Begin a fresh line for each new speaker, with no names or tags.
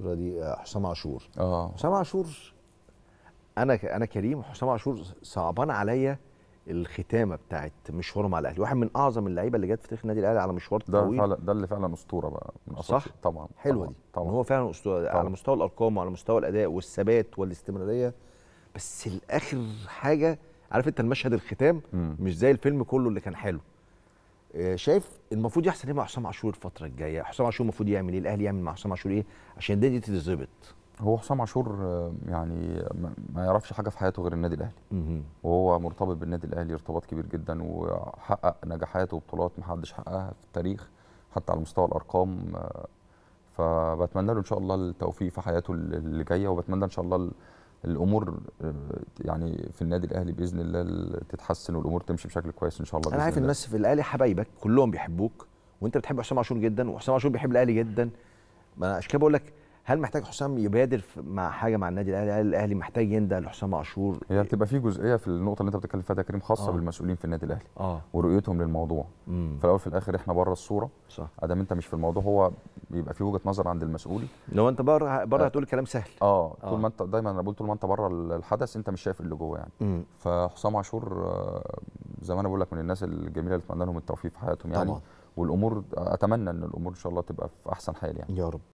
الصوره دي آه، حسام عاشور اه حسام عاشور انا انا كريم حسام عاشور صعبان عليا الختامه بتاعت مشواره مع الاهلي واحد من اعظم اللعيبه اللي جت في تاريخ النادي الاهلي على مشوار ده طويل فعلا ده اللي فعلا اسطوره بقى من صح طبعا حلوه دي طبعا هو فعلا اسطوره طبعًا. على مستوى الارقام وعلى مستوى الاداء والثبات والاستمراريه بس الاخر حاجه عارف انت المشهد الختام مش زي الفيلم كله اللي كان حلو آه، شايف المفروض يحصل ايه مع حسام عاشور الفتره
الجايه حسام عاشور المفروض يعمل ايه الاهلي يعمل مع حسام عاشور ايه عشان الدنيا دي تتظبط هو حسام عاشور آه، يعني ما يعرفش حاجه في حياته غير النادي الاهلي وهو مرتبط بالنادي الاهلي ارتباط كبير جدا وحقق نجاحات وبطولات ما حدش حققها في التاريخ حتى على مستوى الارقام آه، فبتمنى له ان شاء الله التوفيق في حياته اللي جايه وبتمنى ان شاء الله الامور آه، يعني في النادي الاهلي باذن الله تتحسن والامور تمشي بشكل كويس ان شاء الله انا عارف الناس في الاهلي حبايبك كلهم بيحبوك وانت بتحب حسام عاشور
جدا وحسام عاشور بيحب الاهلي جدا ما انا عشان كده بقول لك هل محتاج حسام يبادر مع حاجه مع النادي الاهلي هل الاهلي محتاج يندى لحسام عاشور
هي يعني بتبقى في جزئيه في النقطه اللي انت بتتكلم فيها كريم خاصه آه. بالمسؤولين في النادي الاهلي آه. ورؤيتهم للموضوع في الاول في الاخر احنا بره الصوره صح ادام انت مش في الموضوع هو بيبقى في وجهه نظر عند المسؤول لو انت بره بره آه. هتقول كلام سهل اه طول آه. ما انت دايما انا بقول طول ما انت بره الحدث انت مش شايف اللي جوه يعني مم. فحسام عاشور آه، زي ما انا بقول لك من الناس الجميله اللي اتمنى لهم التوفيق في حياتهم يعني طبعا. والامور اتمنى ان الامور ان شاء الله تبقى في احسن حال يعني يا رب